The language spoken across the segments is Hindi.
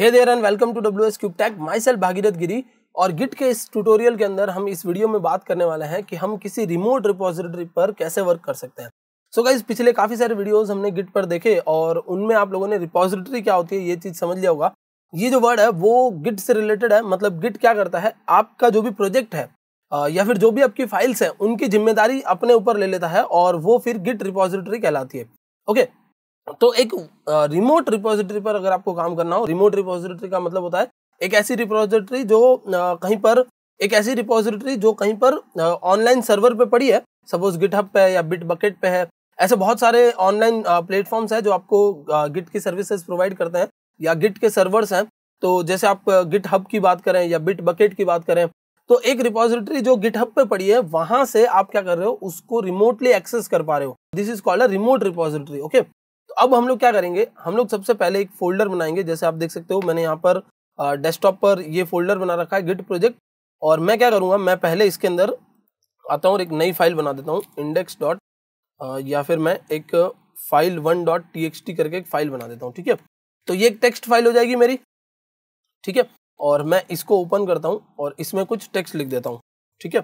hey there and welcome to W S cube tech myself Bhagirath Giri और गिट के इस ट्यूटोरियल के अंदर हम इस वीडियो में बात करने वाले हैं कि हम किसी रिमोट रिपोजिटरी पर कैसे वर्क कर सकते हैं सो so गाइज पिछले काफ़ी सारे वीडियोस हमने गिट पर देखे और उनमें आप लोगों ने रिपोजिटरी क्या होती है ये चीज़ समझ लिया होगा ये जो वर्ड है वो गिट से रिलेटेड है मतलब गिट क्या करता है आपका जो भी प्रोजेक्ट है या फिर जो भी आपकी फाइल्स हैं उनकी जिम्मेदारी अपने ऊपर ले लेता है और वो फिर गिट रिपोजिटरी कहलाती है ओके okay, तो एक रिमोट रिपोजिटरी पर अगर आपको काम करना हो रिमोट रिपोजिटरी का मतलब होता है एक ऐसी रिपोजिटरी जो कहीं पर एक ऐसी रिपोजिटरी जो कहीं पर ऑनलाइन सर्वर पे पड़ी है सपोज गिटहब पे है या बिट बकेट पे है ऐसे बहुत सारे ऑनलाइन प्लेटफॉर्म्स हैं जो आपको गिट की सर्विसेज प्रोवाइड करते हैं या गिट के सर्वर्स हैं तो जैसे आप गिट हब की बात करें या बिट बकेट की बात करें तो एक रिपोजिटरी जो गिट हब पे पड़ी है वहां से आप क्या कर रहे हो उसको रिमोटली एक्सेस कर पा रहे हो this is called a remote repository okay तो अब हम लोग क्या करेंगे हम लोग सबसे पहले एक फोल्डर बनाएंगे जैसे आप देख सकते हो मैंने यहाँ पर डेस्कटॉप पर ये फोल्डर बना रखा है गिट प्रोजेक्ट और मैं क्या करूँगा मैं पहले इसके अंदर आता हूँ और एक नई फाइल बना देता हूँ इंडेक्स डॉट या फिर मैं एक file one dot T X T करके एक फाइल बना देता हूँ ठीक है तो ये एक टेक्स्ट फाइल हो जाएगी मेरी ठीक है और मैं इसको ओपन करता हूँ और इसमें कुछ टेक्स्ट लिख देता हूँ ठीक है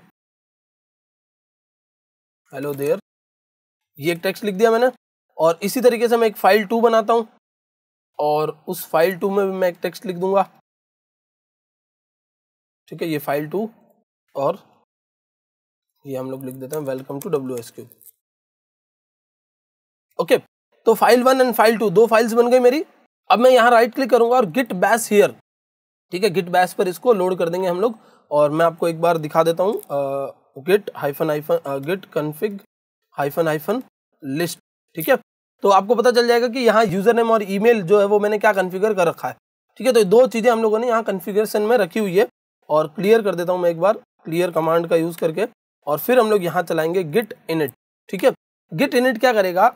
हेलो देयर ये एक टेक्स्ट लिख दिया मैंने और इसी तरीके से मैं एक फ़ाइल टू बनाता हूँ और उस फाइल टू में भी मैं एक टेक्स्ट लिख दूंगा ठीक है ये फाइल टू और ये हम लोग लिख देते हैं welcome to W S Q okay तो file one and file two दो फाइल्स बन गई मेरी अब मैं यहाँ राइट क्लिक करूंगा और गिट बैस हियर ठीक है गिट बैस पर इसको लोड कर देंगे हम लोग और मैं आपको एक बार दिखा देता हूँ git hyphen hyphen git config hyphen hyphen list ठीक है तो आपको पता चल जाएगा कि यहाँ यूजर नेम और ईमेल जो है वो मैंने क्या कन्फिगर कर रखा है ठीक है तो दो चीज़ें हम लोगों ने यहाँ कन्फिगरेशन में रखी हुई है और क्लियर कर देता हूँ मैं एक बार क्लियर कमांड का यूज़ करके और फिर हम लोग यहाँ चलाएंगे गिट इनिट ठीक है गिट इनिट क्या करेगा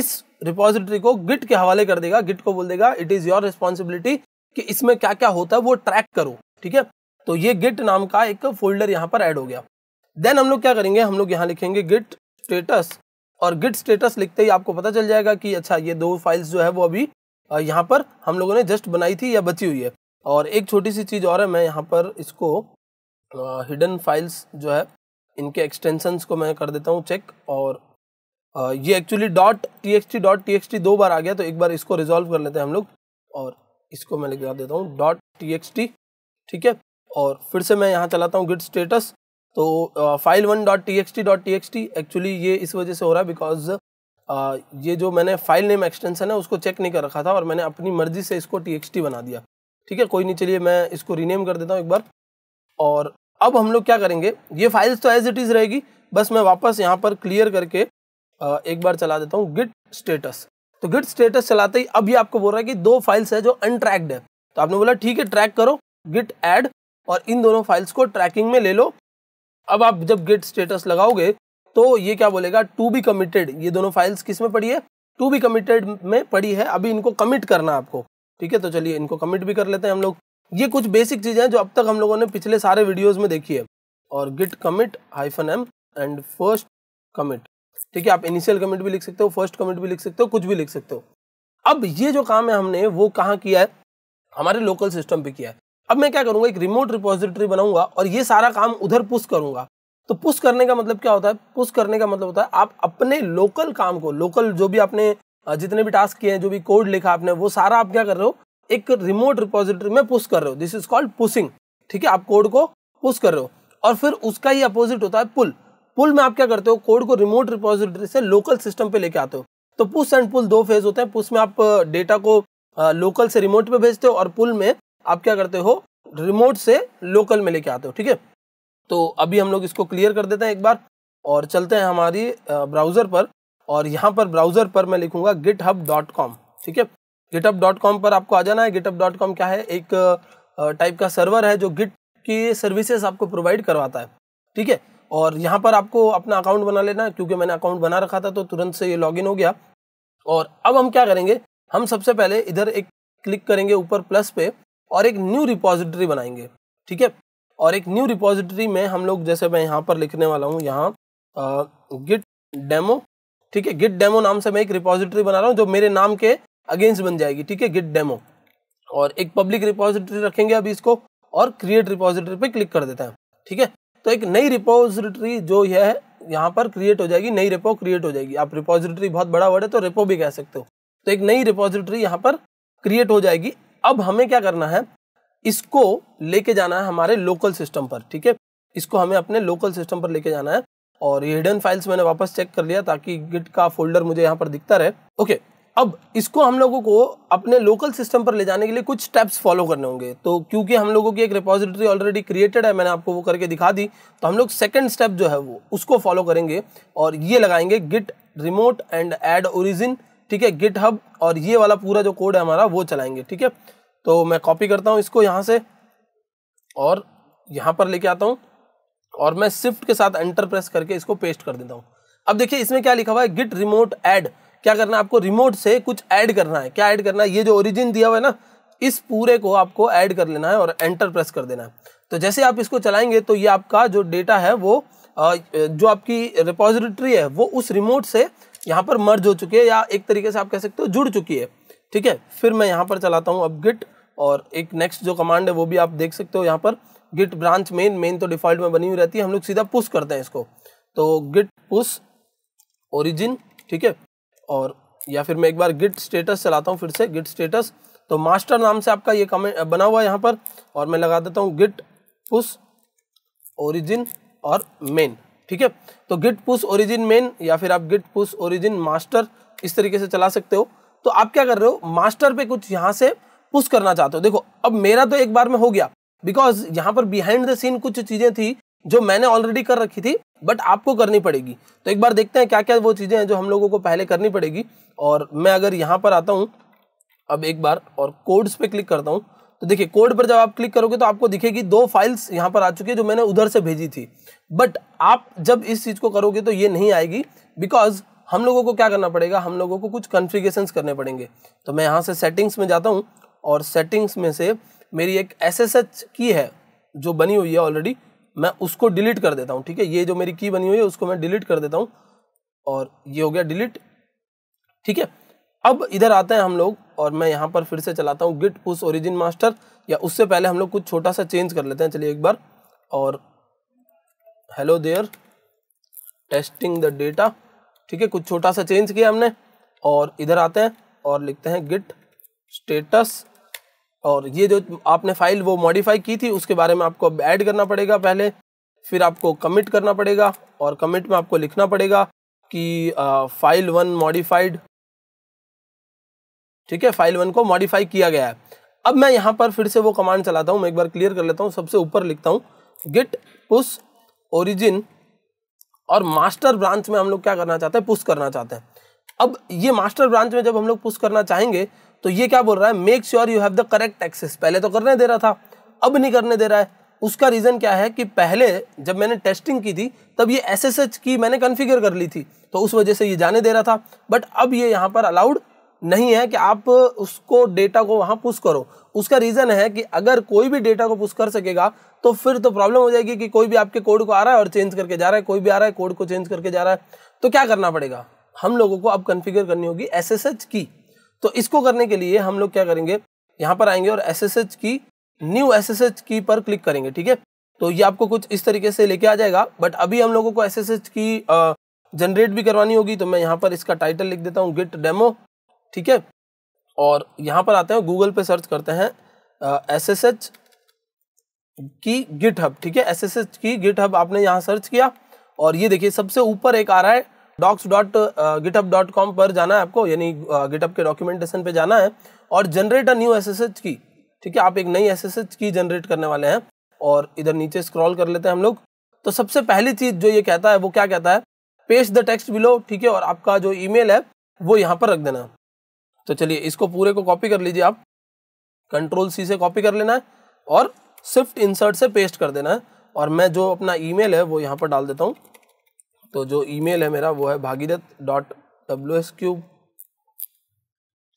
इस रिपोजिटरी को गिट के हवाले कर देगा गिट को बोल देगा इट इज़ योर रिस्पॉन्सिबिलिटी कि इसमें क्या क्या होता है वो ट्रैक करो ठीक है तो ये गिट नाम का एक फोल्डर यहाँ पर ऐड हो गया देन हम लोग क्या करेंगे हम लोग यहाँ लिखेंगे गिट स्टेटस और गिट स्टेटस लिखते ही आपको पता चल जाएगा कि अच्छा ये दो फाइल्स जो है वो अभी यहाँ पर हम लोगों ने जस्ट बनाई थी या बची हुई है और एक छोटी सी चीज़ और है मैं यहाँ पर इसको हिडन फाइल्स जो है इनके एक्सटेंशंस को मैं कर देता हूँ चेक और आ, ये actually dot T X T dot T X T दो बार आ गया तो एक बार इसको रिजॉल्व कर लेते हैं हम लोग और इसको मैं लिखा देता हूँ डॉट टी एक्स टी ठीक है और फिर से मैं यहाँ चलाता हूँ गिट स्टेटस तो file one dot T X T dot T X T actually ये इस वजह से हो रहा है बिकॉज ये जो मैंने फाइल नेम एक्सटेंशन है उसको चेक नहीं कर रखा था और मैंने अपनी मर्जी से इसको टी एक्स टी बना दिया ठीक है कोई नहीं चलिए मैं इसको रीनेम कर देता हूँ एक बार और अब हम लोग क्या करेंगे ये फाइल्स तो एज इट इज़ रहेगी बस मैं वापस यहाँ पर क्लियर करके एक बार चला देता हूँ गिट स्टेटस तो गिट स्टेटस चलाते ही अब ये आपको बोल रहा है कि दो फाइल्स है जो अनट्रैक्ड है तो आपने बोला ठीक है ट्रैक करो गिट एड और इन दोनों फाइल्स को ट्रैकिंग में ले लो अब आप जब गेट स्टेटस लगाओगे तो ये क्या बोलेगा टू बी कमिटेड ये दोनों फाइल्स किस में पड़ी है टू बी कमिटेड में पड़ी है अभी इनको कमिट करना आपको ठीक है तो चलिए इनको कमिट भी कर लेते हैं हम लोग ये कुछ बेसिक चीज़ें हैं जो अब तक हम लोगों ने पिछले सारे वीडियोस में देखी है और git commit hyphen M and first commit ठीक है आप इनिशियल कमिट भी लिख सकते हो फर्स्ट कमिट भी लिख सकते हो कुछ भी लिख सकते हो अब ये जो काम है हमने वो कहाँ किया है हमारे लोकल सिस्टम पे किया है अब मैं क्या करूंगा एक रिमोट रिपोजिटरी बनाऊंगा और ये सारा काम उधर पुश करूंगा तो पुश करने का मतलब क्या होता है पुश करने का मतलब होता है आप अपने लोकल काम को लोकल जो भी आपने जितने भी टास्क किए हैं जो भी कोड लिखा आपने वो सारा आप क्या कर रहे हो एक रिमोट रिपोजिटरी में पुश कर रहे हो दिस इज कॉल्ड पुशिंग ठीक है आप कोड को पुश कर रहे हो और फिर उसका ही अपोजिट होता है पुल पुल में आप क्या करते हो कोड को रिमोट रिपोजिटरी से लोकल सिस्टम पे लेके आते हो तो पुश एंड पुल दो फेज होते हैं पुश में आप डेटा को लोकल से रिमोट पे भेजते हो और पुल में आप क्या करते हो रिमोट से लोकल में लेके आते हो ठीक है तो अभी हम लोग इसको क्लियर कर देते हैं एक बार और चलते हैं हमारी ब्राउज़र पर और यहाँ पर ब्राउज़र पर मैं लिखूँगा github.com ठीक है github.com पर आपको आ जाना है github.com क्या है एक टाइप का सर्वर है जो गिट की सर्विसेज आपको प्रोवाइड करवाता है ठीक है और यहाँ पर आपको अपना अकाउंट बना लेना क्योंकि मैंने अकाउंट बना रखा था तो तुरंत से ये लॉगिन हो गया और अब हम क्या करेंगे हम सबसे पहले इधर एक क्लिक करेंगे ऊपर प्लस पे और एक न्यू रिपोजिटरी बनाएंगे ठीक है और एक न्यू रिपोजिटरी में हम लोग जैसे मैं यहाँ पर लिखने वाला हूँ यहाँ गिट डेमो ठीक है गिट डेमो नाम से मैं एक रिपोजिटरी बना रहा हूँ जो मेरे नाम के अगेंस्ट बन जाएगी ठीक है गिट डेमो और एक पब्लिक रिपोजिटरी रखेंगे अभी इसको और क्रिएट रिपोजिटरी पे क्लिक कर देते हैं ठीक है तो एक नई रिपोजिटरी जो यह है यहाँ पर क्रिएट हो जाएगी नई रेपो क्रिएट हो जाएगी आप रिपोजिटरी बहुत बड़ा वर्ड है तो रेपो भी कह सकते हो तो एक नई रिपोजिटरी यहाँ पर क्रिएट हो जाएगी अब हमें क्या करना है इसको लेके जाना है हमारे लोकल सिस्टम पर ठीक है इसको हमें अपने लोकल सिस्टम पर लेके जाना है और ये हिडन फाइल्स मैंने वापस चेक कर लिया ताकि गिट का फोल्डर मुझे यहाँ पर दिखता रहे ओके अब इसको हम लोगों को अपने लोकल सिस्टम पर ले जाने के लिए कुछ स्टेप्स फॉलो करने होंगे तो क्योंकि हम लोगों की एक रिपोजिटरी ऑलरेडी क्रिएटेड है मैंने आपको वो करके दिखा दी तो हम लोग सेकेंड स्टेप जो है वो उसको फॉलो करेंगे और ये लगाएंगे git remote and add origin ठीक है गिट हब और ये वाला पूरा जो कोड है हमारा वो चलाएंगे ठीक है तो मैं कॉपी करता हूँ इसको यहाँ से और यहाँ पर लेके आता हूँ और मैं शिफ्ट के साथ एंटर प्रेस करके इसको पेस्ट कर देता हूँ अब देखिए इसमें क्या लिखा हुआ है गिट रिमोट ऐड क्या करना है आपको रिमोट से कुछ ऐड करना है क्या ऐड करना है ये जो ओरिजिन दिया हुआ है ना इस पूरे को आपको ऐड कर लेना है और एंटर प्रेस कर देना है तो जैसे आप इसको चलाएंगे तो ये आपका जो डेटा है वो जो आपकी रिपोजिटरी है वो उस रिमोट से यहाँ पर मर्ज हो चुकी है या एक तरीके से आप कह सकते हो जुड़ चुकी है ठीक है फिर मैं यहाँ पर चलाता हूँ अब गिट और एक नेक्स्ट जो कमांड है वो भी आप देख सकते हो यहाँ पर गिट ब्रांच मेन मेन तो डिफॉल्ट में बनी हुई रहती है हम लोग सीधा पुश करते हैं इसको तो गिट पुश ओरिजिन ठीक है और या फिर मैं एक बार गिट स्टेटस चलाता हूँ फिर से गिट स्टेटस तो मास्टर नाम से आपका ये कमेंट बना हुआ है यहाँ पर और मैं लगा देता हूँ गिट पुश ओरिजिन और मेन ठीक है तो गिट पुश ओरिजिन मेन या फिर आप गिट पुश ओरिजिन मास्टर इस तरीके से चला सकते हो तो आप क्या कर रहे हो मास्टर पे कुछ यहाँ से पुश करना चाहते हो देखो अब मेरा तो एक बार में हो गया बिकॉज यहाँ पर बिहाइंड द सीन कुछ चीज़ें थी जो मैंने ऑलरेडी कर रखी थी बट आपको करनी पड़ेगी तो एक बार देखते हैं क्या क्या वो चीज़ें हैं जो हम लोगों को पहले करनी पड़ेगी और मैं अगर यहाँ पर आता हूँ अब एक बार और कोड्स पे क्लिक करता हूँ तो देखिए कोड पर जब आप क्लिक करोगे तो आपको दिखेगी दो फाइल्स यहाँ पर आ चुकी है जो मैंने उधर से भेजी थी बट आप जब इस चीज़ को करोगे तो ये नहीं आएगी बिकॉज हम लोगों को क्या करना पड़ेगा हम लोगों को कुछ कन्फिगेशन करने पड़ेंगे तो मैं यहाँ से सेटिंग्स में जाता हूँ और सेटिंग्स में से मेरी एक एस एस एच की है जो बनी हुई है ऑलरेडी मैं उसको डिलीट कर देता हूँ ठीक है ये जो मेरी की बनी हुई है उसको मैं डिलीट कर देता हूँ और ये हो गया डिलीट ठीक है अब इधर आते हैं हम लोग और मैं यहाँ पर फिर से चलाता हूँ गिट पुश ओरिजिन मास्टर या उससे पहले हम लोग कुछ छोटा सा चेंज कर लेते हैं चलिए एक बार और hello there testing the data ठीक है कुछ छोटा सा चेंज किया हमने और इधर आते हैं और लिखते हैं गिट स्टेटस और ये जो आपने फाइल वो मॉडिफाई की थी उसके बारे में आपको अब ऐड करना पड़ेगा पहले फिर आपको कमिट करना पड़ेगा और कमिट में आपको लिखना पड़ेगा कि फाइल वन मॉडिफाइड ठीक है फाइल वन को मॉडिफाई किया गया है अब मैं यहाँ पर फिर से वो कमांड चलाता हूँ मैं एक बार क्लियर कर लेता हूँ सबसे ऊपर लिखता हूँ गिट पुश ओरिजिन और मास्टर ब्रांच में हम लोग क्या करना चाहते हैं पुश करना चाहते हैं अब ये मास्टर ब्रांच में जब हम लोग पुश करना चाहेंगे तो ये क्या बोल रहा है make sure you have the correct access पहले तो करने दे रहा था अब नहीं करने दे रहा है उसका रीज़न क्या है कि पहले जब मैंने टेस्टिंग की थी तब ये एस एस एच की मैंने कन्फिगर कर ली थी तो उस वजह से ये जाने दे रहा था बट अब ये यहाँ पर अलाउड नहीं है कि आप उसको डेटा को वहाँ पुश करो उसका रीज़न है कि अगर कोई भी डेटा को पुश कर सकेगा तो फिर तो प्रॉब्लम हो जाएगी कि कोई भी आपके कोड को आ रहा है और चेंज करके जा रहा है कोई भी आ रहा है कोड को चेंज करके जा रहा है तो क्या करना पड़ेगा हम लोगों को अब कन्फिगर करनी होगी एस एस एच की तो इसको करने के लिए हम लोग क्या करेंगे यहाँ पर आएंगे और S S H key new S S H key पर क्लिक करेंगे ठीक है तो ये आपको कुछ इस तरीके से लेके आ जाएगा बट अभी हम लोगों को S S H key generate भी करवानी होगी तो मैं यहाँ पर इसका टाइटल लिख देता हूँ गिट डेमो ठीक है और यहाँ पर आते हैं गूगल पे सर्च करते हैं S S H key GitHub ठीक है S S H key GitHub आपने यहाँ सर्च किया और ये देखिए सबसे ऊपर एक आ रहा है डॉक्स डॉट डॉट कॉम पर जाना है आपको यानी गिटअप के डॉक्यूमेंटेशन पे जाना है और generate a new S S H key ठीक है आप एक नई S S H key generate करने वाले हैं और इधर नीचे स्क्रॉल कर लेते हैं हम लोग तो सबसे पहली चीज़ जो ये कहता है वो क्या कहता है पेस्ट द टेक्स्ट बिलो ठीक है और आपका जो ईमेल है वो यहाँ पर रख देना तो चलिए इसको पूरे को कॉपी कर लीजिए आप कंट्रोल सी से कॉपी कर लेना है और स्विफ्ट इंसर्ट से पेस्ट कर देना है और मैं जो अपना ईमेल है वो यहाँ पर डाल देता हूँ तो जो ईमेल है मेरा वो है Bhagirath dot W S cube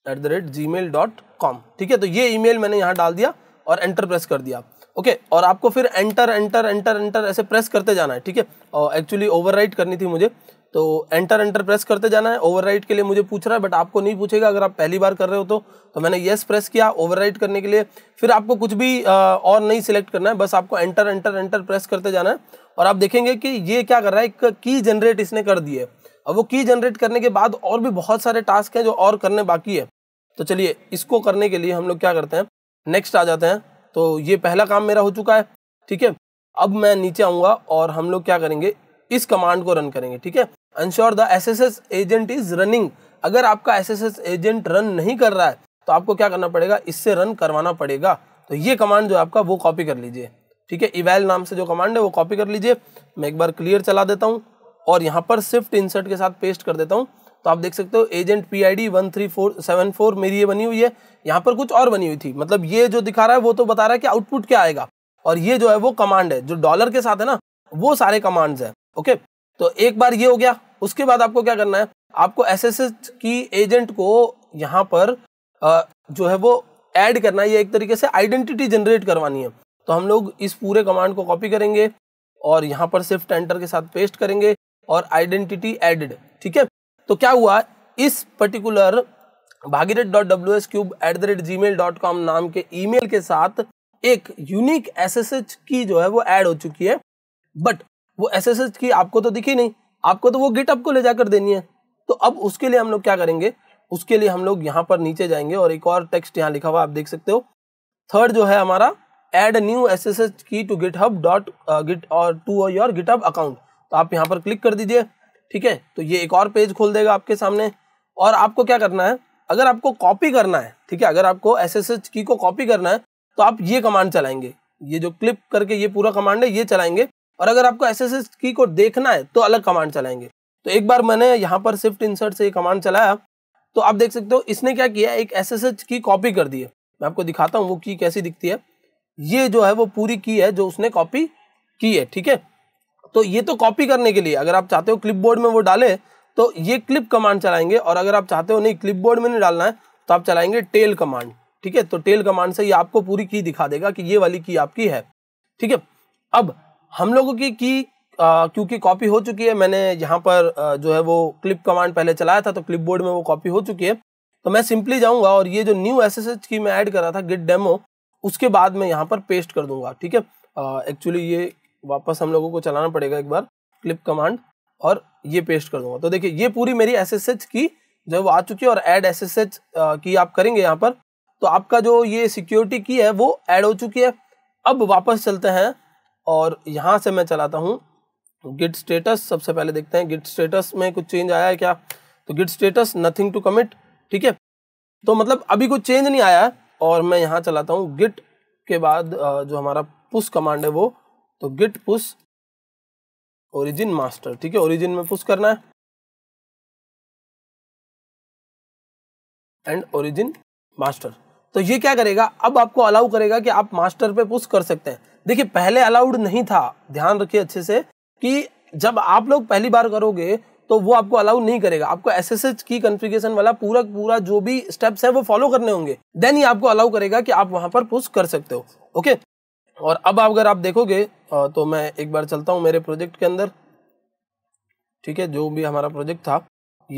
at the rate Gmail dot com ठीक है तो ये ईमेल मैंने यहाँ डाल दिया और एंटर प्रेस कर दिया ओके okay, और आपको फिर एंटर एंटर एंटर एंटर ऐसे प्रेस करते जाना है ठीक है और एक्चुअली ओवरराइट करनी थी मुझे तो एंटर एंटर प्रेस करते जाना है ओवर के लिए मुझे पूछ रहा है बट आपको नहीं पूछेगा अगर आप पहली बार कर रहे हो तो तो मैंने येस प्रेस किया ओवर करने के लिए फिर आपको कुछ भी आ, और नहीं सिलेक्ट करना है बस आपको एंटर एंटर एंटर प्रेस करते जाना है और आप देखेंगे कि ये क्या कर रहा है एक की जनरेट इसने कर दी है अब वो की जनरेट करने के बाद और भी बहुत सारे टास्क हैं जो और करने बाकी है तो चलिए इसको करने के लिए हम लोग क्या करते हैं नेक्स्ट आ जाते हैं तो ये पहला काम मेरा हो चुका है ठीक है अब मैं नीचे आऊँगा और हम लोग क्या करेंगे इस कमांड को रन करेंगे ठीक है ensure the S S S agent is running अगर आपका S S S agent run नहीं कर रहा है तो आपको क्या करना पड़ेगा इससे रन करवाना पड़ेगा तो ये कमांड जो आपका वो कॉपी कर लीजिए ठीक है इवेल नाम से जो कमांड है वो कॉपी कर लीजिए मैं एक बार क्लियर चला देता हूँ और यहाँ पर स्विफ्ट इंसर्ट के साथ पेस्ट कर देता हूँ तो आप देख सकते हो agent P I D one three four seven four मेरी ये बनी हुई है यहाँ पर कुछ और बनी हुई थी मतलब ये जो दिखा रहा है वो तो बता रहा है कि आउटपुट क्या आएगा और ये जो है वो कमांड है जो डॉलर के साथ है ना वो सारे कमांड्स है ओके तो एक बार ये हो गया उसके बाद आपको क्या करना है आपको एस की एजेंट को यहाँ पर आ, जो है वो ऐड करना है ये एक तरीके से आइडेंटिटी जनरेट करवानी है तो हम लोग इस पूरे कमांड को कॉपी करेंगे और यहाँ पर सिर्फ एंटर के साथ पेस्ट करेंगे और आइडेंटिटी एडेड ठीक है तो क्या हुआ इस particular Bhagirath dot W S cube at the rate Gmail dot com नाम के ईमेल के साथ एक यूनिक एस एस एच की जो है वो ऐड हो चुकी है बट वो एस एस एच की आपको तो दिखी नहीं आपको तो वो गिटअप को ले जाकर देनी है तो अब उसके लिए हम लोग क्या करेंगे उसके लिए हम लोग यहाँ पर नीचे जाएंगे और एक और टेक्स्ट यहाँ लिखा हुआ आप देख सकते हो थर्ड जो है हमारा add new S S H key to GitHub dot git और to your GitHub account तो आप यहाँ पर क्लिक कर दीजिए ठीक है तो ये एक और पेज खोल देगा आपके सामने और आपको क्या करना है अगर आपको कॉपी करना है ठीक है अगर आपको एस एस एच की को कॉपी करना है तो आप ये कमांड चलाएंगे ये जो क्लिप करके ये पूरा कमांड है ये चलाएंगे और अगर आपको एस एस एस की को देखना है तो अलग कमांड चलाएंगे तो एक बार मैंने यहाँ पर स्विफ्ट इंसर्ट से कमांड चलाया तो आप देख सकते हो इसने क्या किया एक S S H key copy कर दी है मैं आपको दिखाता हूँ वो की कैसी दिखती है ये जो है वो पूरी की है जो उसने कॉपी की है ठीक है तो ये तो कॉपी करने के लिए अगर आप चाहते हो क्लिप में वो डाले तो ये क्लिप कमांड चलाएंगे और अगर आप चाहते हो नहीं क्लिप में नहीं डालना है तो आप चलाएंगे टेल कमांड ठीक है तो टेल कमांड से ये आपको पूरी की दिखा देगा कि ये वाली की आपकी है ठीक है अब हम लोगों की की क्योंकि कॉपी हो चुकी है मैंने यहाँ पर आ, जो है वो क्लिप कमांड पहले चलाया था तो क्लिप बोर्ड में वो कॉपी हो चुकी है तो मैं सिंपली जाऊँगा और ये जो न्यू एस की मैं ऐड कर रहा था गिट डेमो उसके बाद मैं यहाँ पर पेस्ट कर दूंगा ठीक है एक्चुअली ये वापस हम लोगों को चलाना पड़ेगा एक बार क्लिप कमांड और ये पेस्ट कर दूंगा तो देखिए ये पूरी मेरी एस की जो है वो आ चुकी है और एड एस एस की आप करेंगे यहाँ पर तो आपका जो ये सिक्योरिटी की है वो ऐड हो चुकी है अब वापस चलते हैं और यहाँ से मैं चलाता हूँ गिट स्टेटस सबसे पहले देखते हैं गिट स्टेटस में कुछ चेंज आया है क्या तो git status nothing to commit ठीक है तो मतलब अभी कुछ चेंज नहीं आया और मैं यहाँ चलाता हूँ गिट के बाद जो हमारा पुश कमांड है वो तो गिट पुश ओरिजिन मास्टर ठीक है ओरिजिन में पुश करना है एंड ओरिजिन मास्टर तो ये क्या करेगा अब आपको अलाउ करेगा कि आप मास्टर पे पुश कर सकते हैं देखिए पहले अलाउड नहीं था ध्यान रखिए अच्छे से कि जब आप लोग पहली बार करोगे तो वो आपको अलाउ नहीं करेगा आपको S S H key configuration वाला पूरा पूरा जो भी स्टेप्स है वो फॉलो करने होंगे देन ही आपको अलाउ करेगा कि आप वहां पर पुश कर सकते हो ओके और अब अगर आप देखोगे तो मैं एक बार चलता हूँ मेरे प्रोजेक्ट के अंदर ठीक है जो भी हमारा प्रोजेक्ट था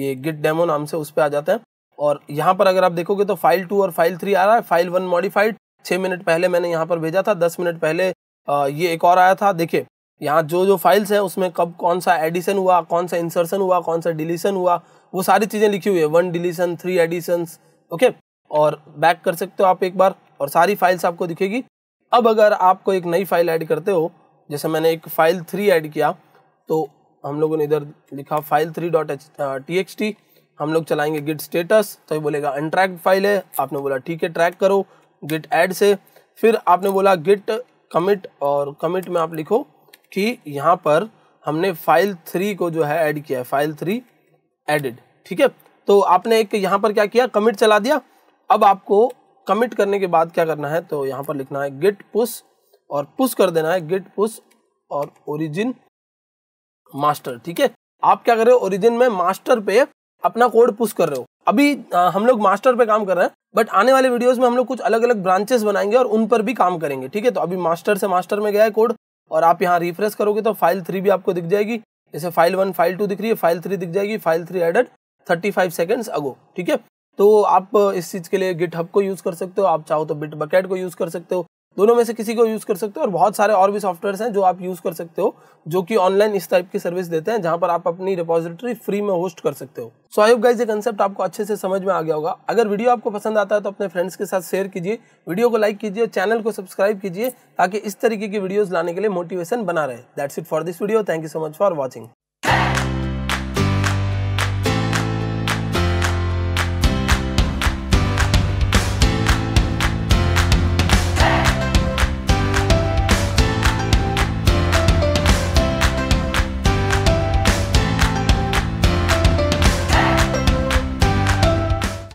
ये गिट डेमो नाम से उस पर आ जाते हैं और यहाँ पर अगर आप देखोगे तो फाइल टू और फाइल थ्री आ रहा है फाइल वन मॉडिफाइड छः मिनट पहले मैंने यहाँ पर भेजा था दस मिनट पहले ये एक और आया था देखिए यहाँ जो जो फाइल्स है उसमें कब कौन सा एडिशन हुआ कौन सा इंसर्शन हुआ कौन सा डिलीशन हुआ वो सारी चीज़ें लिखी हुई है one deletion three addition okay और बैक कर सकते हो आप एक बार और सारी फाइल्स आपको दिखेगी अब अगर आपको एक नई फाइल ऐड करते हो जैसे मैंने एक फाइल थ्री ऐड किया तो हम लोगों ने इधर लिखा file three dot H T X T हम लोग चलाएंगे गिट स्टेटस तो ये बोलेगा अनट्रैक्ड फाइल है आपने बोला ठीक है ट्रैक करो गिट ऐड से फिर आपने बोला गिट कमिट और कमिट में आप लिखो कि यहाँ पर हमने फाइल थ्री को जो है ऐड किया है फाइल थ्री एडिड ठीक है तो आपने एक यहाँ पर क्या किया कमिट चला दिया अब आपको कमिट करने के बाद क्या करना है तो यहाँ पर लिखना है गिट पुश और पुश कर देना है गिट पुश और ओरिजिन मास्टर ठीक है आप क्या कर रहे हो ओरिजिन में मास्टर पे अपना कोड पुश कर रहे हो अभी हम लोग मास्टर पे काम कर रहे हैं बट आने वाले वीडियोस में हम लोग कुछ अलग अलग ब्रांचेस बनाएंगे और उन पर भी काम करेंगे ठीक है तो अभी मास्टर से मास्टर में गया है कोड और आप यहाँ रिफ्रेश करोगे तो फाइल थ्री भी आपको दिख जाएगी जैसे फाइल वन फाइल टू दिख रही है फाइल थ्री दिख जाएगी file three added thirty five seconds ago ठीक है तो आप इस चीज़ के लिए गिट को यूज़ कर सकते हो आप चाहो तो बिट बकेट को यूज़ कर सकते हो दोनों में से किसी को यूज़ कर सकते हो और बहुत सारे और भी सॉफ्टवेयर हैं जो आप यूज़ कर सकते हो जो कि ऑनलाइन इस टाइप की सर्विस देते हैं जहां पर आप अपनी रिपोजिटरी फ्री में होस्ट कर सकते हो सो आई गाइज ये कंसेप्ट आपको अच्छे से समझ में आ गया होगा अगर वीडियो आपको पसंद आता है तो अपने फ्रेंड्स के साथ शेयर कीजिए वीडियो को लाइक कीजिए चैनल को सब्सक्राइब कीजिए ताकि इस तरीके की वीडियोज़ लाने के लिए मोटिवेशन बना रहे that's it for this video thank you so much for watching